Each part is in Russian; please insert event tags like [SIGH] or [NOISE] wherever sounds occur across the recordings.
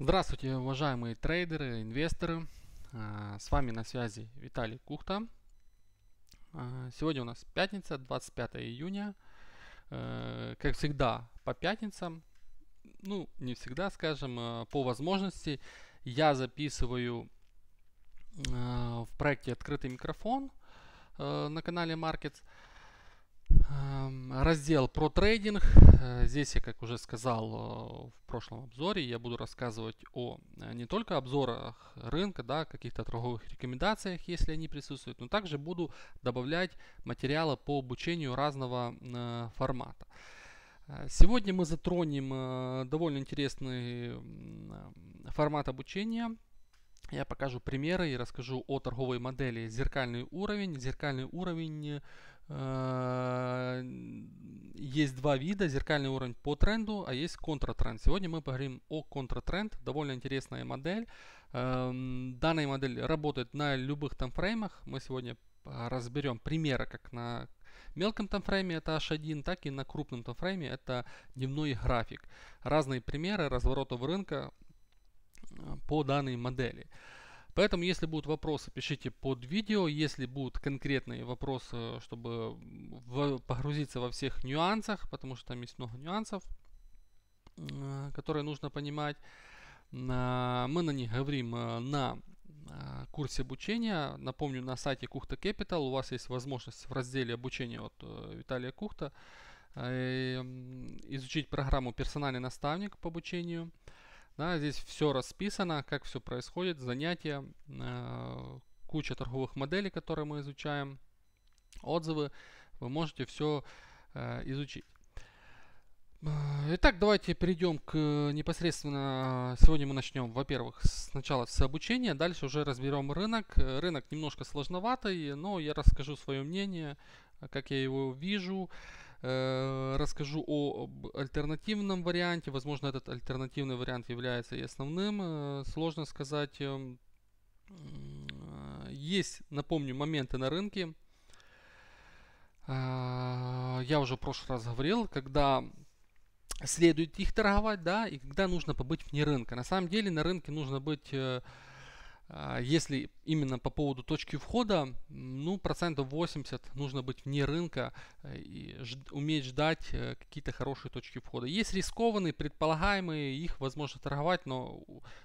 Здравствуйте, уважаемые трейдеры, инвесторы. А, с вами на связи Виталий Кухта. А, сегодня у нас пятница, 25 июня. Э, как всегда, по пятницам, ну, не всегда, скажем, а, по возможности, я записываю в проекте «Открытый микрофон» э, на канале Markets – Раздел про трейдинг. Э, здесь я, как уже сказал э, в прошлом обзоре, я буду рассказывать о э, не только обзорах рынка, да, каких-то торговых рекомендациях, если они присутствуют, но также буду добавлять материалы по обучению разного формата. Сегодня мы затронем довольно интересный формат обучения. Я покажу примеры и расскажу о торговой модели зеркальный уровень. Зеркальный уровень Э, есть два вида, зеркальный уровень по тренду, а есть контратренд. Сегодня мы поговорим о контратренд, довольно интересная модель. Эм, данная модель работает на любых таймфреймах. Мы сегодня а, разберем примеры, как на мелком таймфрейме это H1, так и на крупном таймфрейме это дневной график. Разные примеры разворотов рынка э, по данной модели. Uh, Поэтому, если будут вопросы, пишите под видео. Если будут конкретные вопросы, чтобы в, погрузиться во всех нюансах, потому что там есть много нюансов, э, которые нужно понимать. Мы на них говорим э, на э, курсе обучения. Напомню, на сайте Кухта Capital у вас есть возможность в разделе обучения от Виталия Кухта изучить программу «Персональный наставник по обучению», да, здесь все расписано, как все происходит, занятия, э, куча торговых моделей, которые мы изучаем, отзывы. Вы можете все э, изучить. Э, итак, давайте перейдем к э, непосредственно... Э, сегодня мы начнем, во-первых, сначала с обучения, дальше уже разберем рынок. Рынок немножко сложноватый, но я расскажу свое мнение, как я его вижу. Э, расскажу об альтернативном варианте. Возможно, этот альтернативный вариант является и основным. Э, сложно сказать. Эм, э, есть, напомню, моменты на рынке. Я уже в прошлый раз говорил, когда следует их торговать, да, и когда нужно побыть вне рынка. На самом деле на рынке нужно быть а, если именно по поводу точки входа, ну, процентов 80 нужно быть вне рынка э, и уметь ждать э, какие-то хорошие точки входа. Есть рискованные, предполагаемые, их возможно торговать, но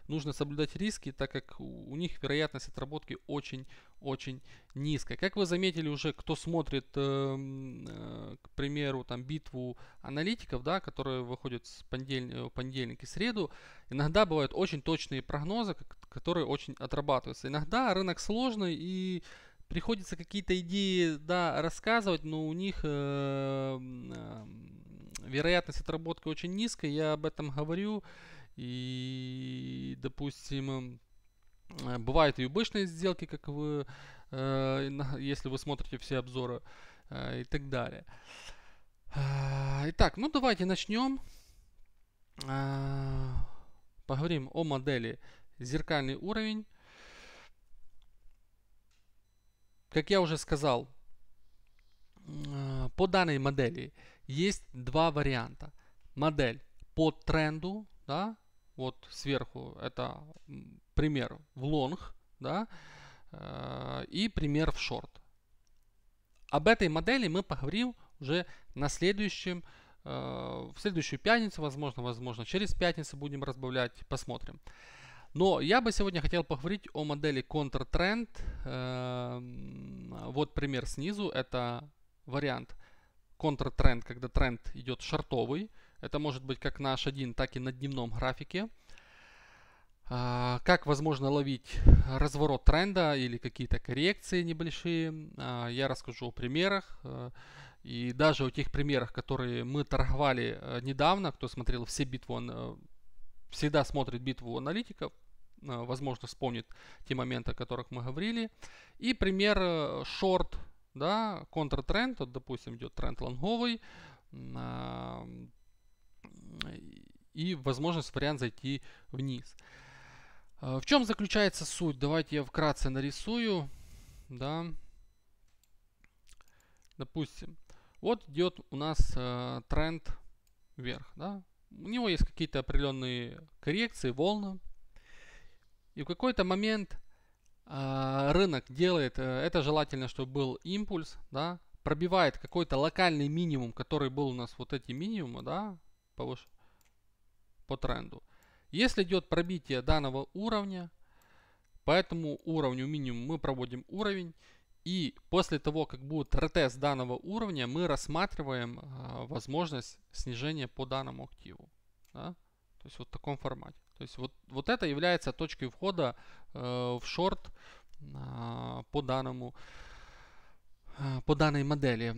нужно соблюдать риски, так как у них вероятность отработки очень-очень низкая. Как вы заметили уже, кто смотрит, эм, э, к примеру, там битву аналитиков, да, которые выходят с понедельника, понедельник и среду, иногда бывают очень точные прогнозы, как которые очень отрабатываются. Иногда рынок сложный и приходится какие-то идеи да, рассказывать, но у них э, э, вероятность отработки очень низкая, я об этом говорю. И, допустим, э, бывают и убычные сделки, как вы, э, если вы смотрите все обзоры э, и так далее. Э, итак, ну давайте начнем. Э, поговорим о модели зеркальный уровень. Как я уже сказал, э, по данной модели есть два варианта. Модель по тренду, да, вот сверху это пример в лонг, да, э, и пример в шорт. Об этой модели мы поговорим уже на следующем, э, в следующую пятницу, возможно, возможно, через пятницу будем разбавлять, посмотрим. Но я бы сегодня хотел поговорить о модели контртренд. Эм, вот пример снизу. Это вариант контртренд, когда тренд идет шортовый Это может быть как на H1, так и на дневном графике. А, как возможно ловить разворот тренда или какие-то коррекции небольшие, а, я расскажу о примерах. Э, и даже о тех примерах, которые мы торговали э, недавно, кто смотрел все битвы э, всегда смотрит битву аналитиков, э, возможно, вспомнит те моменты, о которых мы говорили. И пример э, шорт, да, контртренд, вот, допустим, идет тренд лонговый, а, и возможность вариант зайти вниз. Э, в чем заключается суть? Давайте я вкратце нарисую. Да. Допустим, вот идет у нас тренд вверх. Да? у него есть какие-то определенные коррекции, волны. И в какой-то момент э, рынок делает, э, это желательно, чтобы был импульс, да, пробивает какой-то локальный минимум, который был у нас вот эти минимумы, да, повыше, по тренду. Если идет пробитие данного уровня, по этому уровню минимум мы проводим уровень, и после того, как будет ретест данного уровня, мы рассматриваем э, возможность снижения по данному активу. Да? То есть вот в таком формате. То есть вот, вот это является точкой входа э, в шорт э, по данному а, по данной модели.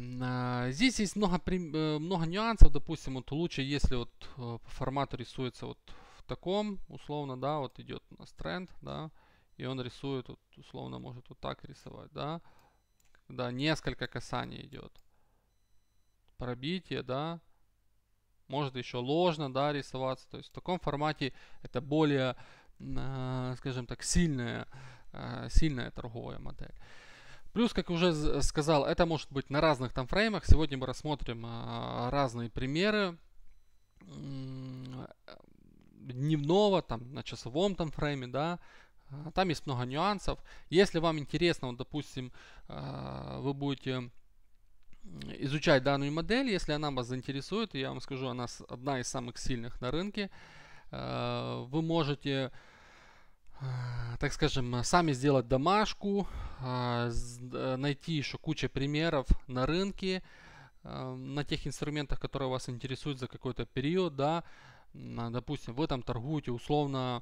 здесь есть много, э, много нюансов. Допустим, вот лучше, если вот э, формат рисуется вот в таком, условно, да, вот идет у нас тренд, да, и он рисует, вот, условно, может вот так рисовать, да, когда несколько касаний идет. Пробитие, да, может еще ложно, да, рисоваться, то есть в таком формате это более, а, скажем так, сильная, а, сильная торговая модель. Плюс, как уже сказал, это может быть на разных там фреймах. Сегодня мы рассмотрим а, разные примеры дневного, там, на часовом там фрейме, да, там есть много нюансов. Если вам интересно, вот, допустим, а, вы будете изучать данную модель, если она вас заинтересует, я вам скажу, она одна из самых сильных на рынке, а, вы можете, а, так скажем, сами сделать домашку, э, найти еще куча примеров на рынке, на тех инструментах, которые вас интересуют за какой-то период, да, допустим, вы там торгуете условно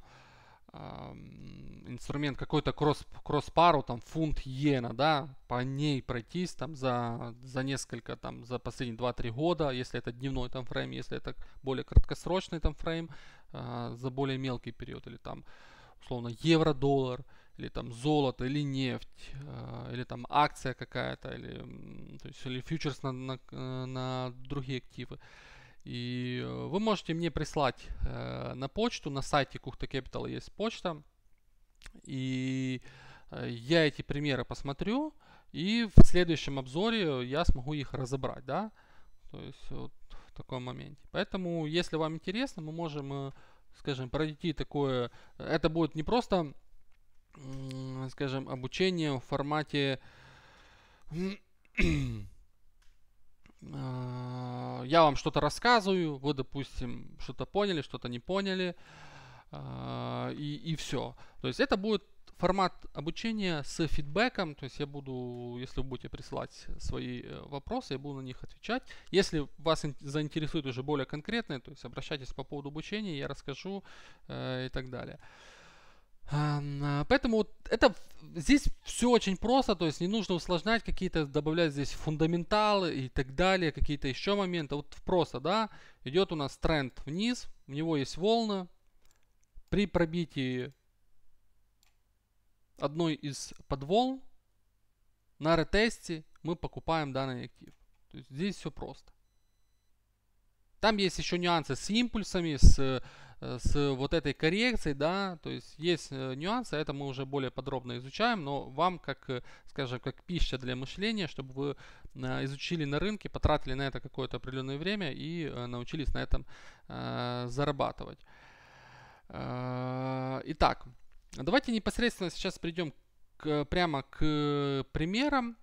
инструмент какой-то кросс, кросс-пару, там фунт иена, да, по ней пройтись там за, за несколько, там за последние 2-3 года, если это дневной там фрейм, если это более краткосрочный там фрейм, э, а, за более мелкий период, или там условно евро-доллар, или там золото, или нефть, э, или там акция какая-то, или, то есть, или фьючерс на, на, э, на другие активы. Э, и э, вы можете мне прислать э, на почту, на сайте Кухта Capital есть почта. И э, я эти примеры посмотрю, и в следующем обзоре я смогу их разобрать, да, то есть вот в таком моменте. Поэтому, если вам интересно, мы можем, э, скажем, пройти такое, это будет не просто, скажем, обучение в формате а, я вам что-то рассказываю, вы, допустим, что-то поняли, что-то не поняли, а, и, и все. То есть это будет формат обучения с фидбэком, то есть я буду, если вы будете присылать свои э, вопросы, я буду на них отвечать. Если вас заинтересует уже более конкретное, то есть обращайтесь по поводу обучения, я расскажу э, и так далее. А, поэтому вот это здесь все очень просто, то есть не нужно усложнять какие-то, добавлять здесь фундаменталы и так далее, какие-то еще моменты. Вот просто, да, идет у нас тренд вниз, у него есть волны. При пробитии одной из подволн на ретесте мы покупаем данный актив. То есть здесь все просто. Там есть еще нюансы с импульсами, с Э, с вот этой коррекцией, да, то есть есть э, нюансы, это мы уже более подробно изучаем, но вам, как, э, скажем, как пища для мышления, чтобы вы изучили на рынке, потратили на это какое-то определенное время и научились на этом зарабатывать. Итак, давайте непосредственно сейчас придем к, прямо к примерам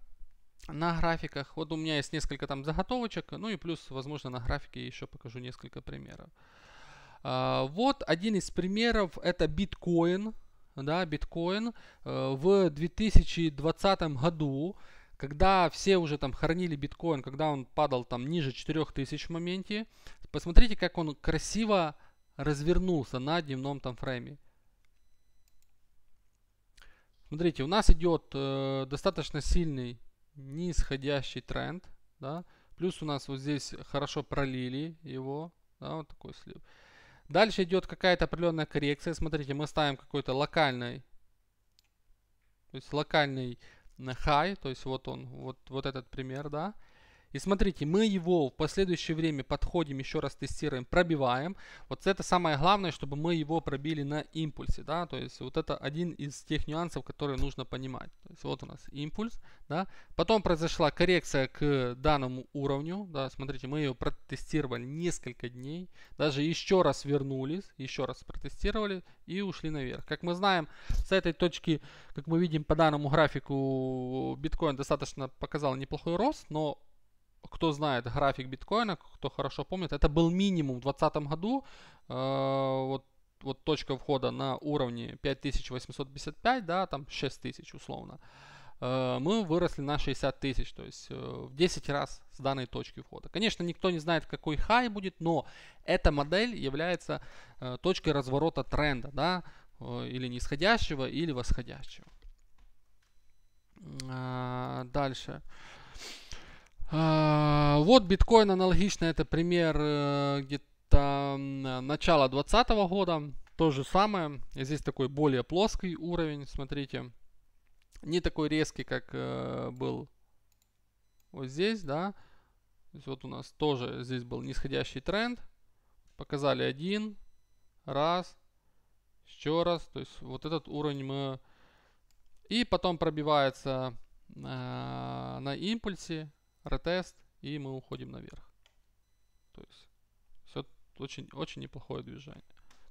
на графиках. Вот у меня есть несколько там заготовочек, ну и плюс, возможно, на графике еще покажу несколько примеров. А, вот один из примеров, это биткоин. Да, биткоин э, в 2020 году, когда все уже там хранили биткоин, когда он падал там ниже 4000 в моменте, посмотрите, как он красиво развернулся на дневном там фрейме. Смотрите, у нас идет э, достаточно сильный нисходящий тренд, да, плюс у нас вот здесь хорошо пролили его, да, вот такой слив. Дальше идет какая-то определенная коррекция. Смотрите, мы ставим какой-то локальный, то есть локальный хай, э, то есть вот он, вот, вот этот пример, да. И смотрите, мы его в последующее время подходим, еще раз тестируем, пробиваем. Вот это самое главное, чтобы мы его пробили на импульсе. Да? То есть вот это один из тех нюансов, которые нужно понимать. То есть вот у нас импульс. Да? Потом произошла коррекция к данному уровню. Да? Смотрите, мы ее протестировали несколько дней. Даже еще раз вернулись, еще раз протестировали и ушли наверх. Как мы знаем, с этой точки, как мы видим по данному графику, биткоин достаточно показал неплохой рост, но кто знает график биткоина, кто хорошо помнит, это был минимум в 2020 году. Э, вот, вот точка входа на уровне 5855, да, там 6000 условно. Э, мы выросли на 60 тысяч, то есть э, в 10 раз с данной точки входа. Конечно, никто не знает, какой хай будет, но эта модель является точкой разворота тренда, да, или нисходящего, или восходящего. дальше. Дальше. А, вот биткоин аналогично, это пример э, где-то начала 2020 года. То же самое. Здесь такой более плоский уровень, смотрите. Не такой резкий, как э, был вот здесь, да. То вот у нас тоже здесь был нисходящий тренд. Показали один, раз, еще раз. То есть вот этот уровень мы... И потом пробивается э, на импульсе ретест, и мы уходим наверх. То есть все очень, очень неплохое движение.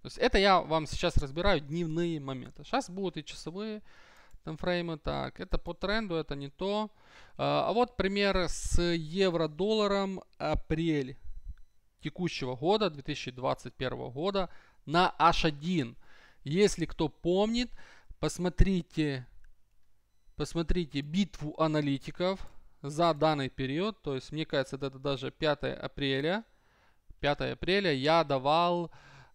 То есть это я вам сейчас разбираю дневные моменты. Сейчас будут и часовые таймфреймы. Так, это по тренду, это не то. А, а вот пример с евро-долларом апрель текущего года, 2021 года на H1. Если кто помнит, посмотрите, посмотрите битву аналитиков за данный период, то есть мне кажется, это даже 5 апреля, 5 апреля я давал,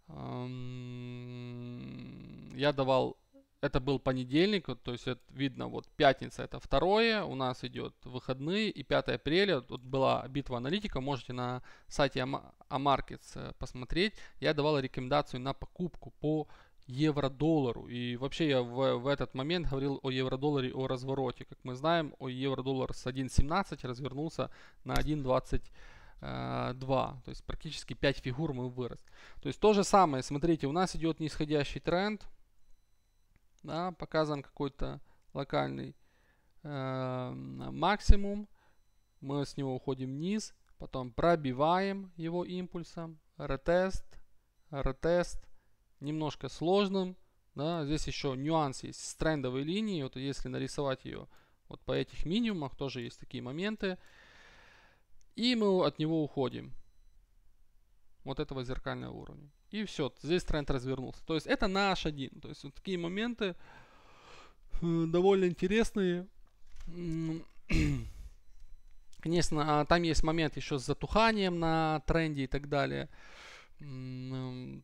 эм, я давал, это был понедельник, вот, то есть это, видно, вот пятница это второе, у нас идет выходные, и 5 апреля, тут была битва аналитика, можете на сайте Amarkets э, посмотреть, я давал рекомендацию на покупку по евро-доллару. И вообще я в, в этот момент говорил о евро-долларе, о развороте. Как мы знаем, о евро-доллар с 1.17 развернулся на 1.22. То есть практически 5 фигур мы вырос. То есть то же самое, смотрите, у нас идет нисходящий тренд. Да, показан какой-то локальный э, максимум. Мы с него уходим вниз, потом пробиваем его импульсом. Ретест, ретест, немножко сложным. Да, здесь еще нюанс есть с трендовой линией. Вот если нарисовать ее вот по этих минимумах, тоже есть такие моменты. И мы от него уходим. Вот этого зеркального уровня. И все, здесь тренд развернулся. То есть это наш один. То есть вот такие моменты э, довольно интересные. [CLEARS THROAT] Конечно, а там есть момент еще с затуханием на тренде и так далее. Эм,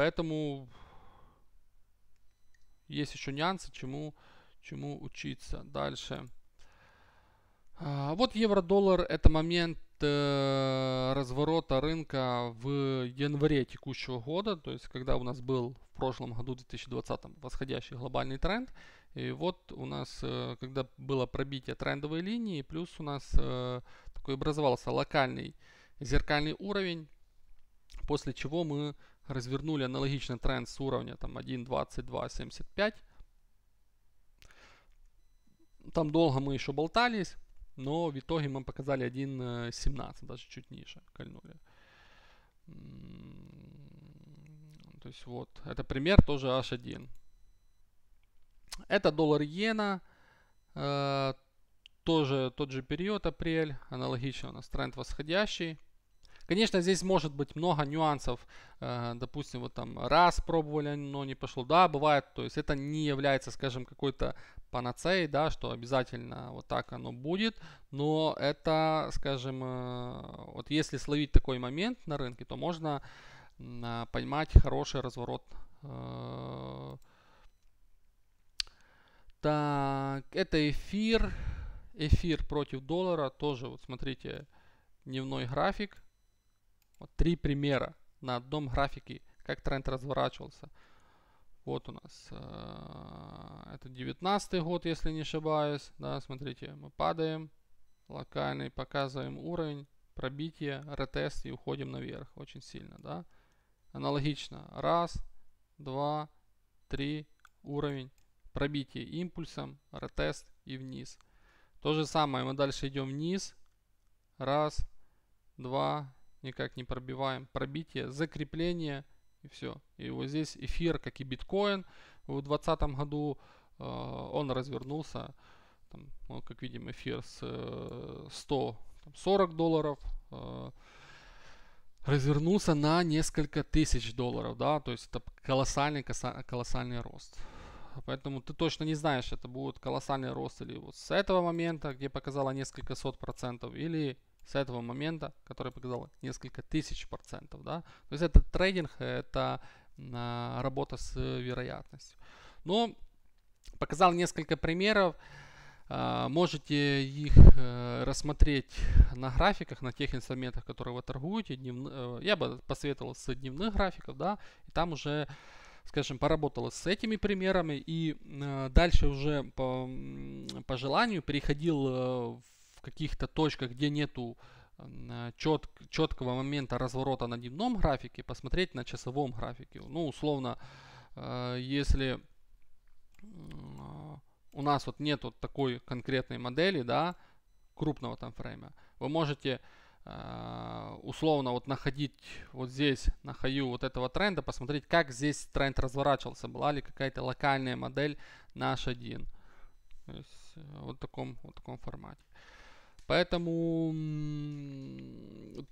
Поэтому есть еще нюансы, чему, чему учиться. Дальше. А, вот евро-доллар – это момент э, разворота рынка в январе текущего года, то есть когда у нас был в прошлом году, 2020, восходящий глобальный тренд. И вот у нас, э, когда было пробитие трендовой линии, плюс у нас э, такой образовался локальный зеркальный уровень, после чего мы развернули аналогичный тренд с уровня там 1.2275. Там долго мы еще болтались, но в итоге мы показали 1.17, э, даже чуть ниже кольнули. То есть вот, это пример тоже H1. Это доллар иена, э, тоже тот же период апрель, аналогично у нас тренд восходящий. Конечно, здесь может быть много нюансов. Э, допустим, вот там раз пробовали, но не пошло. Да, бывает. То есть это не является, скажем, какой-то панацеей, да, что обязательно вот так оно будет. Но это, скажем, э, вот если словить такой момент на рынке, то можно а, поймать хороший разворот э, так, это эфир. Эфир против доллара. Тоже, вот смотрите, дневной график. Вот три примера на одном графике, как тренд разворачивался. Вот у нас э, это 19 год, если не ошибаюсь. Да, смотрите, мы падаем, локальный, показываем уровень, пробитие, ретест и уходим наверх очень сильно. Да? Аналогично. Раз, два, три, уровень, пробитие импульсом, ретест и вниз. То же самое, мы дальше идем вниз. Раз, два, никак не пробиваем. Пробитие, закрепление и все. И вот здесь эфир, как и биткоин в 2020 году, э, он развернулся. Там, вот, ну, как видим, эфир с э, 140 долларов э, развернулся на несколько тысяч долларов. Да? То есть это колоссальный, колоссальный рост. Поэтому ты точно не знаешь, это будет колоссальный рост или вот с этого момента, где показала несколько сот процентов, или с этого момента, который показал несколько тысяч процентов. Да? То есть это трейдинг, это а, работа с вероятностью. Но показал несколько примеров. А, можете их а, рассмотреть на графиках, на тех инструментах, которые вы торгуете. Дневно, э, я бы посоветовал с дневных графиков, да, и там уже скажем, поработала с этими примерами и э, дальше уже по, по желанию переходил э, в каких-то точках, где нету э, чет, четкого момента разворота на дневном графике, посмотреть на часовом графике. Ну, условно, э, если у нас вот нет вот такой конкретной модели, да, крупного там фрейма, вы можете э, условно вот находить вот здесь на хаю вот этого тренда, посмотреть, как здесь тренд разворачивался, была ли какая-то локальная модель на один, вот в таком, вот в таком формате. Поэтому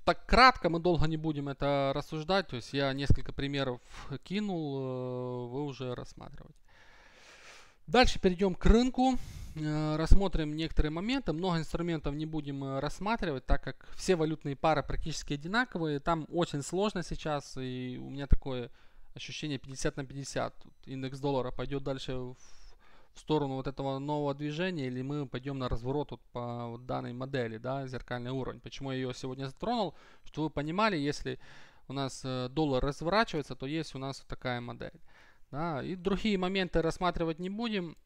так кратко мы долго не будем это рассуждать. То есть я несколько примеров кинул, э, вы уже рассматривать. Дальше перейдем к рынку, э, рассмотрим некоторые моменты. Много инструментов не будем э, рассматривать, так как все валютные пары практически одинаковые. Там очень сложно сейчас, и у меня такое ощущение 50 на 50. Индекс доллара пойдет дальше в в сторону вот этого нового движения, или мы пойдем на разворот вот по вот данной модели, да, зеркальный уровень. Почему я ее сегодня затронул, что вы понимали, если у нас э, доллар разворачивается, то есть у нас вот такая модель. Да, и другие моменты рассматривать не будем.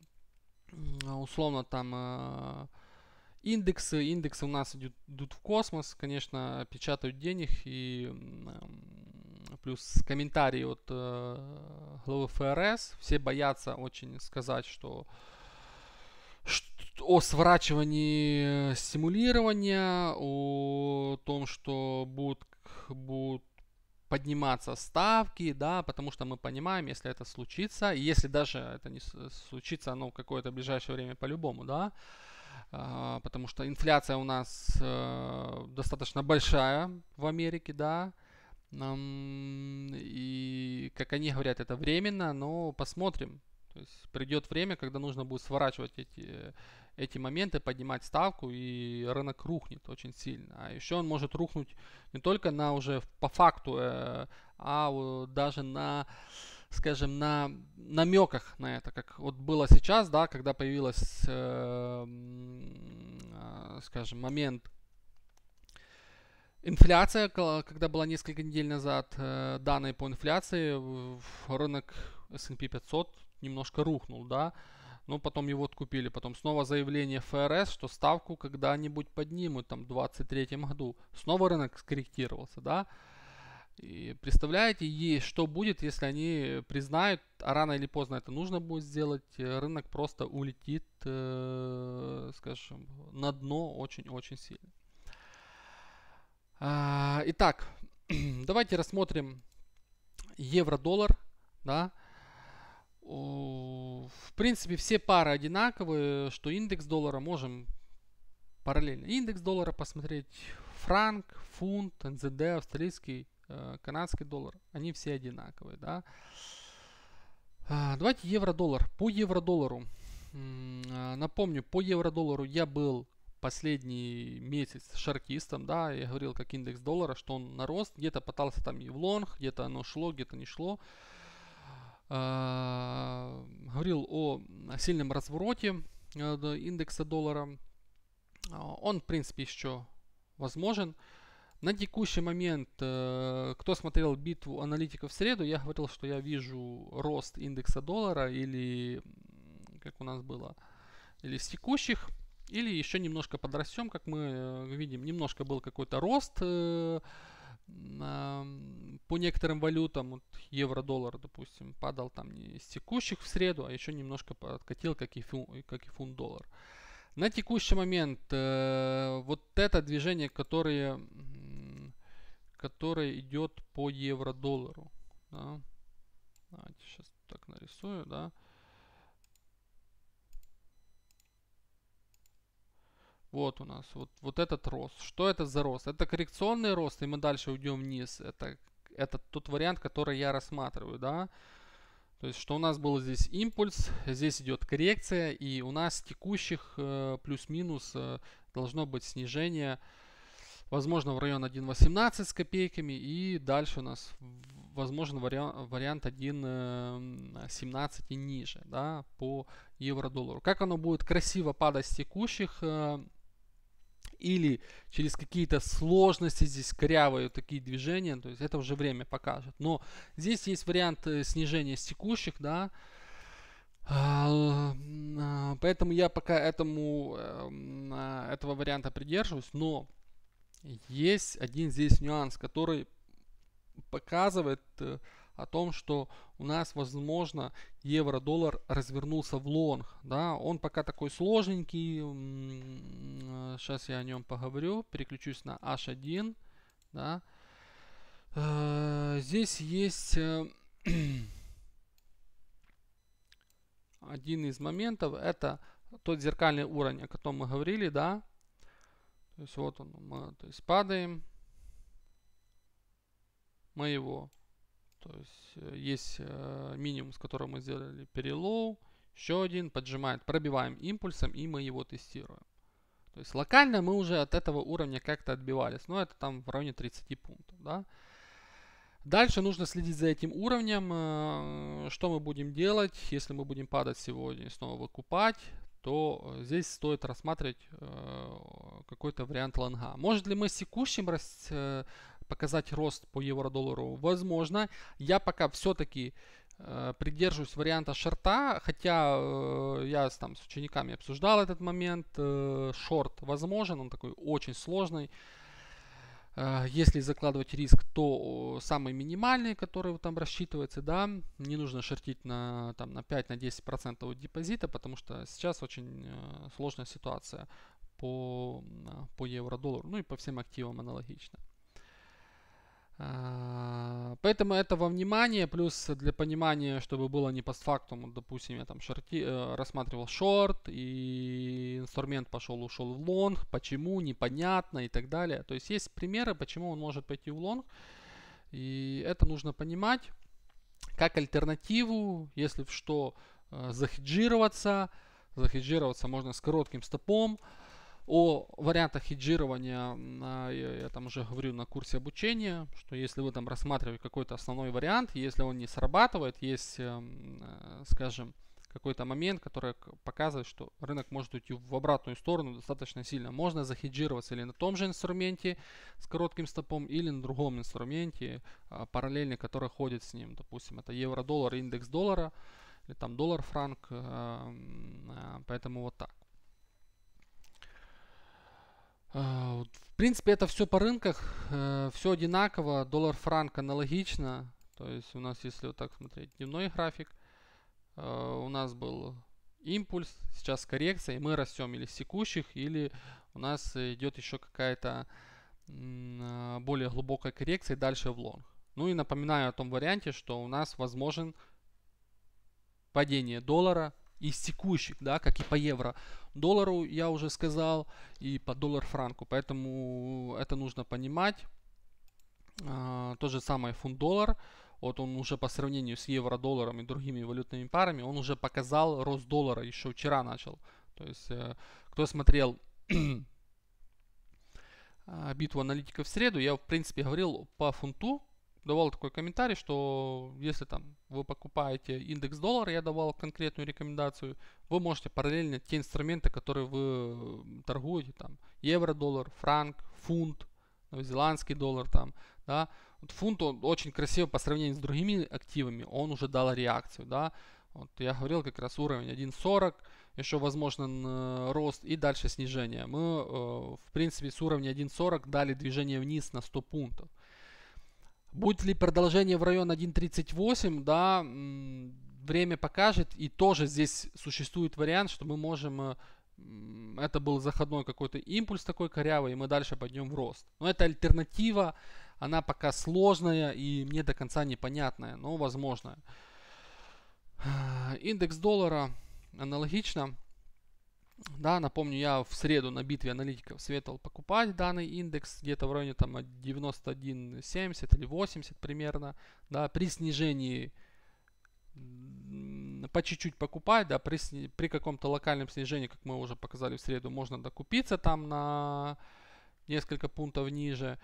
Условно там э, индексы. Индексы у нас идут, идут в космос, конечно, печатают денег и плюс комментарии от э, главы ФРС. Все боятся очень сказать, что, что о сворачивании стимулирования, о том, что будут, будут подниматься ставки, да, потому что мы понимаем, если это случится, и если даже это не случится, оно ну, в какое-то ближайшее время по-любому, да, а, потому что инфляция у нас э, достаточно большая в Америке, да, и, как они говорят, это временно, но посмотрим. То есть придет время, когда нужно будет сворачивать эти, эти моменты, поднимать ставку, и рынок рухнет очень сильно. А еще он может рухнуть не только на уже по факту, э, а даже на, скажем, на намеках на это, как вот было сейчас, да, когда появилась, э, э, скажем, момент Инфляция, когда была несколько недель назад, э, данные по инфляции, рынок S&P 500 немножко рухнул, да, но ну, потом его откупили. Потом снова заявление ФРС, что ставку когда-нибудь поднимут, там, в 2023 году. Снова рынок скорректировался, да. И представляете, и что будет, если они признают, а рано или поздно это нужно будет сделать, э, рынок просто улетит, э, скажем, на дно очень-очень сильно. А, итак, [CLEARS THROAT] давайте рассмотрим евро-доллар. Да? В принципе, все пары одинаковые, что индекс доллара можем параллельно. Индекс доллара посмотреть, франк, фунт, НЗД, австралийский, э, канадский доллар. Они все одинаковые. Да? А, давайте евро-доллар. По евро-доллару. А, напомню, по евро-доллару я был последний месяц шаркистом, да, я говорил как индекс доллара, что он на рост, где-то пытался там и в лонг, где-то оно шло, где-то не шло. А, говорил о сильном развороте э, индекса доллара. А, он, в принципе, еще возможен. На текущий момент, э, кто смотрел битву аналитиков в среду, я говорил, что я вижу рост индекса доллара или, как у нас было, или с текущих или еще немножко подрастем, как мы э, видим, немножко был какой-то рост э, по некоторым валютам, вот евро-доллар, допустим, падал там не с текущих в среду, а еще немножко подкатил, как и, фун, как и фунт-доллар. На текущий момент э, вот это движение, которое, которое идет по евро-доллару. Да. Давайте сейчас так нарисую, да. Вот у нас, вот, вот этот рост. Что это за рост? Это коррекционный рост, и мы дальше уйдем вниз. Это, это тот вариант, который я рассматриваю, да. То есть, что у нас был здесь импульс, здесь идет коррекция, и у нас текущих э, плюс-минус э, должно быть снижение, возможно, в район 1.18 с копейками, и дальше у нас, возможно, вариант, вариант э, 1.17 и ниже, да, по евро-доллару. Как оно будет красиво падать с текущих э, или через какие-то сложности здесь корявые такие движения, то есть это уже время покажет. Но здесь есть вариант э, снижения с текущих, да, а, а, поэтому я пока этому, эм, а, этого варианта придерживаюсь, но есть один здесь нюанс, который показывает э, о том, что у нас, возможно, евро-доллар развернулся в лонг. Да? Он пока такой сложненький, Сейчас э, я о нем поговорю. Переключусь на H1. Да. Э, здесь есть э, [CLEARS THROAT] один из моментов. Это тот зеркальный уровень, о котором мы говорили, да. То есть вот он, мы то есть падаем. Мы его, то есть есть минимум, с которым мы сделали перелоу. Еще один поджимает, пробиваем импульсом и мы его тестируем. То есть локально мы уже от этого уровня как-то отбивались, но это там в районе 30 пунктов, да. Дальше нужно следить за этим уровнем, э, что мы будем делать, если мы будем падать сегодня и снова выкупать, то э, здесь стоит рассматривать э, какой-то вариант лонга. Может ли мы с секущим показать рост по евро-доллару? Возможно. Я пока все-таки Э, придерживаюсь варианта шорта, хотя э, я там с учениками обсуждал этот момент. Э, шорт возможен, он такой очень сложный. Э, если закладывать риск, то э, самый минимальный, который там рассчитывается, да, не нужно шортить на, там, на 5-10% от депозита, потому что сейчас очень э, сложная ситуация по, по евро-доллару, ну и по всем активам аналогично. А, поэтому этого внимания, плюс для понимания, чтобы было не постфактум, допустим, я там шорти, э, рассматривал шорт, и инструмент пошел, ушел в лонг, почему, непонятно и так далее. То есть есть примеры, почему он может пойти в лонг, и это нужно понимать как альтернативу, если в что э, захеджироваться. Захеджироваться можно с коротким стопом, о вариантах хеджирования а, я там уже говорю на курсе обучения, что если вы там рассматриваете какой-то основной вариант, если он не срабатывает, есть, э, э, скажем, какой-то момент, который показывает, что рынок может уйти в обратную сторону достаточно сильно. Можно захеджироваться или на том же инструменте с коротким стопом, или на другом инструменте, а, параллельно который ходит с ним. Допустим, это евро-доллар, индекс доллара, или там доллар-франк, э, поэтому вот так. А, в принципе, это все по рынках, э, все одинаково, доллар-франк аналогично. То есть у нас, если вот так смотреть, дневной график, э, у нас был импульс, сейчас коррекция, и мы растем или с текущих, или у нас идет еще какая-то э, более глубокая коррекция, и дальше в лонг. Ну и напоминаю о том варианте, что у нас возможен падение доллара из текущих, да, как и по евро. Доллару я уже сказал и по доллар-франку, поэтому это нужно понимать. А, то же самое фунт-доллар, вот он уже по сравнению с евро-долларом и другими валютными парами, он уже показал рост доллара, еще вчера начал. То есть, э, кто смотрел [CLEARS THROAT] э, битву аналитиков в среду, я в принципе говорил по фунту, давал такой комментарий, что если там вы покупаете индекс доллара, я давал конкретную рекомендацию, вы можете параллельно те инструменты, которые вы торгуете, там евро-доллар, франк, фунт, новозеландский доллар там, да, вот фунт он очень красиво по сравнению с другими активами, он уже дал реакцию, да, вот я говорил как раз уровень 1.40, еще возможно рост и дальше снижение. Мы, э, в принципе, с уровня 1.40 дали движение вниз на 100 пунктов. Будет ли продолжение в район 1.38, да, время покажет. И тоже здесь существует вариант, что мы можем... Э, это был заходной какой-то импульс такой корявый, и мы дальше пойдем в рост. Но это альтернатива, она пока сложная и мне до конца непонятная, но возможно. Индекс доллара аналогично. Да, напомню, я в среду на битве аналитиков советовал покупать данный индекс где-то в районе там 91.70 или 80 примерно. Да, при снижении по чуть-чуть покупать, да, при, при каком-то локальном снижении, как мы уже показали в среду, можно докупиться там на несколько пунктов ниже.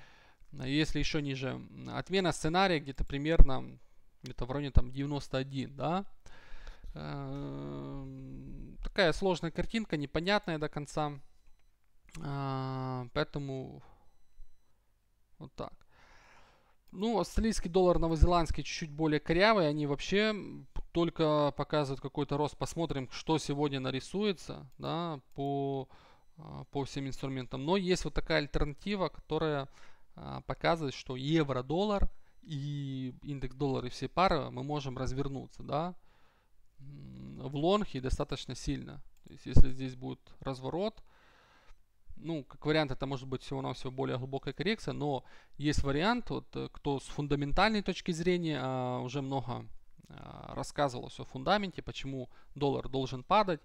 А если еще ниже, отмена сценария где-то примерно где-то в районе там 91, да. Эм, такая сложная картинка, непонятная до конца. Э, поэтому вот так. Ну, австралийский доллар, новозеландский чуть-чуть более корявый. Они вообще только показывают какой-то рост. Посмотрим, что сегодня нарисуется да, по, э, по всем инструментам. Но есть вот такая альтернатива, которая э, показывает, что евро-доллар и индекс доллара и все пары мы можем развернуться. Да? в лонге достаточно сильно. То есть, если здесь будет разворот, ну, как вариант, это может быть всего-навсего более глубокая коррекция, но есть вариант, вот, э, кто с фундаментальной точки зрения а, уже много а, рассказывалось о фундаменте, почему доллар должен падать,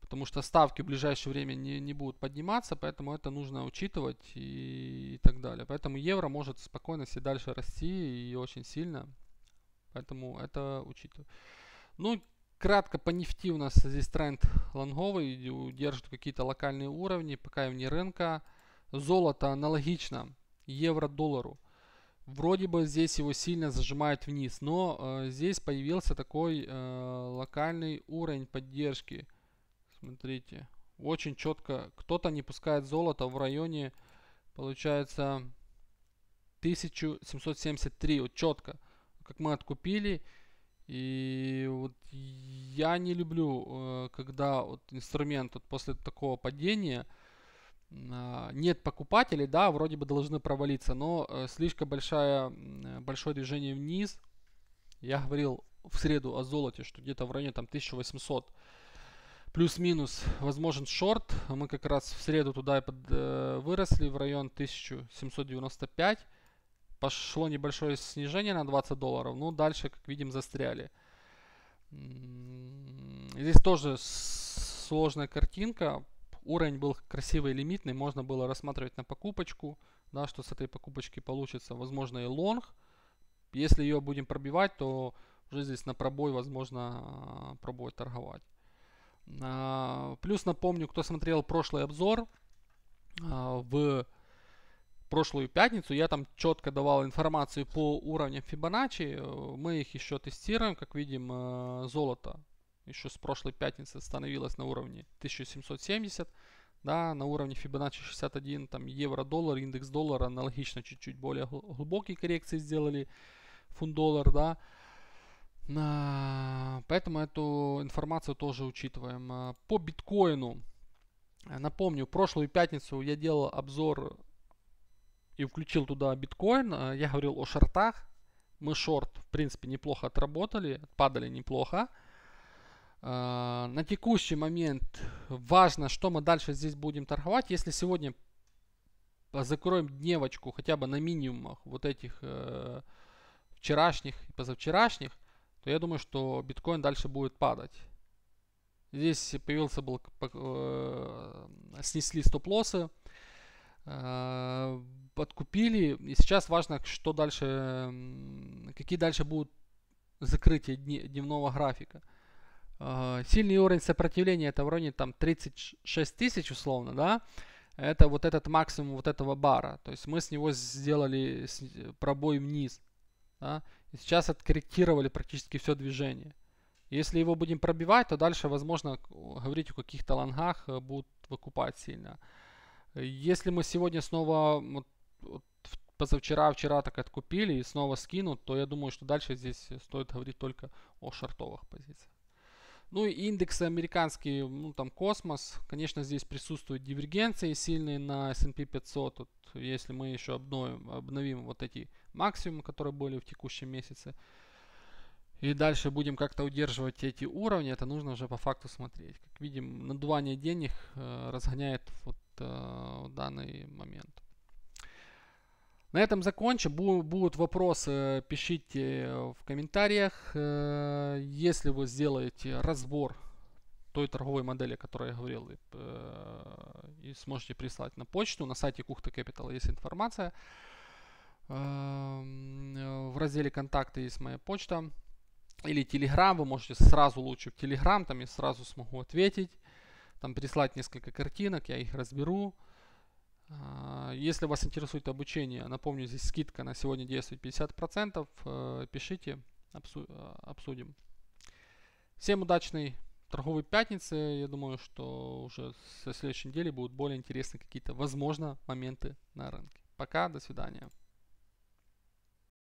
потому что ставки в ближайшее время не, не будут подниматься, поэтому это нужно учитывать и, и так далее. Поэтому евро может спокойно себе дальше расти и очень сильно, поэтому это учитывать. Ну, кратко по нефти у нас здесь тренд лонговый, держит какие-то локальные уровни, пока вне рынка. Золото аналогично евро-доллару. Вроде бы здесь его сильно зажимают вниз, но э, здесь появился такой э, локальный уровень поддержки. Смотрите, очень четко кто-то не пускает золото в районе, получается, 1773, вот четко, как мы откупили, и вот я не люблю, э, когда вот инструмент вот после такого падения а, нет покупателей, да, вроде бы должны провалиться, но э, слишком большая, э, большое движение вниз. Я говорил в среду о золоте, что где-то в районе там 1800 плюс-минус возможен шорт. Мы как раз в среду туда и под, выросли в район 1795. Пошло небольшое снижение на 20 долларов, но дальше, как видим, застряли. Здесь тоже сложная картинка. Уровень был красивый, лимитный, можно было рассматривать на покупочку, да, что с этой покупочки получится. Возможно и лонг. Если ее будем пробивать, то уже здесь на пробой, возможно, э, пробовать торговать. А, плюс напомню, кто смотрел прошлый обзор э, в прошлую пятницу я там четко давал информацию по уровням Фибоначчи. Э, мы их еще тестируем. Как видим, э, золото еще с прошлой пятницы становилось на уровне 1770. Да, на уровне Fibonacci 61, там евро-доллар, индекс доллара аналогично чуть-чуть более глубокие коррекции сделали. Фунт-доллар, да. Поэтому эту информацию тоже учитываем. Э, по биткоину, напомню, прошлую пятницу я делал обзор и включил туда биткоин. А, я говорил о шортах. Мы шорт, в принципе, неплохо отработали, падали неплохо. А, на текущий момент важно, что мы дальше здесь будем торговать. Если сегодня закроем дневочку хотя бы на минимумах вот этих э, вчерашних и позавчерашних, то я думаю, что биткоин дальше будет падать. Здесь появился был, э, снесли стоп-лоссы, Э, подкупили. И сейчас важно, что дальше, какие дальше будут закрытия дневного графика. Э, сильный уровень сопротивления это в районе там 36 тысяч условно, да, это вот этот максимум вот этого бара. То есть мы с него сделали пробой вниз. Да? И сейчас откорректировали практически все движение. Если его будем пробивать, то дальше, возможно, говорить о каких-то лонгах э, будут выкупать сильно. Если мы сегодня снова позавчера, вчера так откупили и снова скинут, то я думаю, что дальше здесь стоит говорить только о шортовых позициях. Ну и индексы американские, ну там космос, конечно, здесь присутствуют дивергенции сильные на S&P 500. Вот, если мы еще обновим, обновим вот эти максимумы, которые были в текущем месяце, и дальше будем как-то удерживать эти уровни, это нужно уже по факту смотреть. Как видим, надувание денег э, разгоняет вот Э, в данный момент. На этом закончу. Будут вопросы, пишите в комментариях. Э, если вы сделаете разбор той торговой модели, о которой я говорил, и, э, и сможете прислать на почту. На сайте Кухта Capital есть информация. В разделе «Контакты» есть моя почта. Или Telegram, вы можете сразу лучше в Telegram, там я сразу смогу ответить там прислать несколько картинок, я их разберу. А, если вас интересует обучение, напомню, здесь скидка на сегодня действует 50%, э, пишите, а, обсудим. Всем удачной торговой пятницы. Я думаю, что уже со следующей недели будут более интересны какие-то, возможно, моменты на рынке. Пока, до свидания.